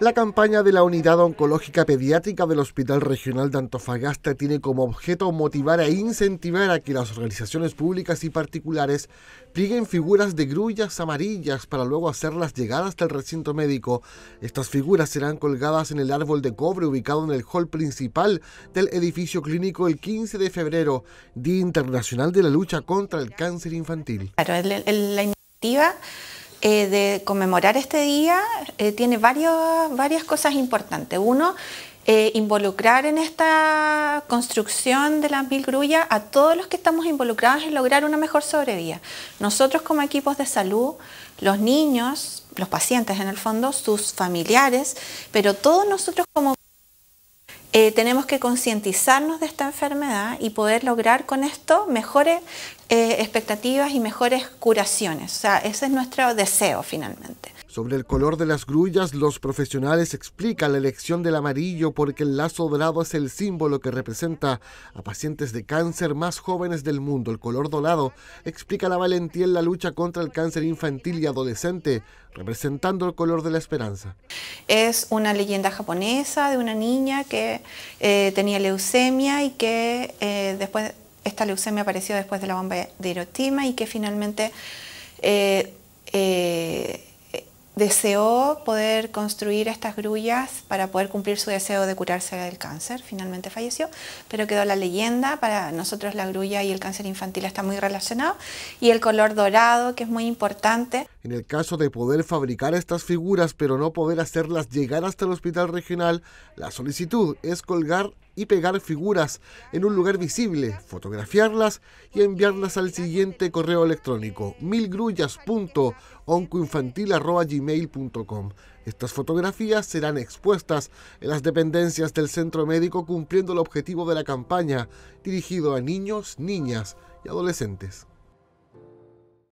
La campaña de la Unidad Oncológica Pediátrica del Hospital Regional de Antofagasta tiene como objeto motivar e incentivar a que las organizaciones públicas y particulares plieguen figuras de grullas amarillas para luego hacerlas llegar hasta el recinto médico. Estas figuras serán colgadas en el árbol de cobre ubicado en el hall principal del edificio clínico el 15 de febrero, Día Internacional de la Lucha contra el Cáncer Infantil. la iniciativa eh, de conmemorar este día eh, tiene varios, varias cosas importantes. Uno, eh, involucrar en esta construcción de la mil grulla a todos los que estamos involucrados en lograr una mejor sobrevida. Nosotros como equipos de salud, los niños, los pacientes en el fondo, sus familiares, pero todos nosotros como eh, tenemos que concientizarnos de esta enfermedad y poder lograr con esto mejores eh, expectativas y mejores curaciones. O sea, ese es nuestro deseo finalmente. Sobre el color de las grullas, los profesionales explican la elección del amarillo porque el lazo dorado es el símbolo que representa a pacientes de cáncer más jóvenes del mundo. El color dorado explica la valentía en la lucha contra el cáncer infantil y adolescente, representando el color de la esperanza. Es una leyenda japonesa de una niña que eh, tenía leucemia y que eh, después esta leucemia apareció después de la bomba de Hiroshima y que finalmente eh, deseó poder construir estas grullas para poder cumplir su deseo de curarse del cáncer. Finalmente falleció, pero quedó la leyenda. Para nosotros la grulla y el cáncer infantil está muy relacionado y el color dorado, que es muy importante. En el caso de poder fabricar estas figuras, pero no poder hacerlas llegar hasta el hospital regional, la solicitud es colgar y pegar figuras en un lugar visible, fotografiarlas y enviarlas al siguiente correo electrónico milgrullas.oncoinfantil.com estas fotografías serán expuestas en las dependencias del centro médico cumpliendo el objetivo de la campaña dirigido a niños, niñas y adolescentes.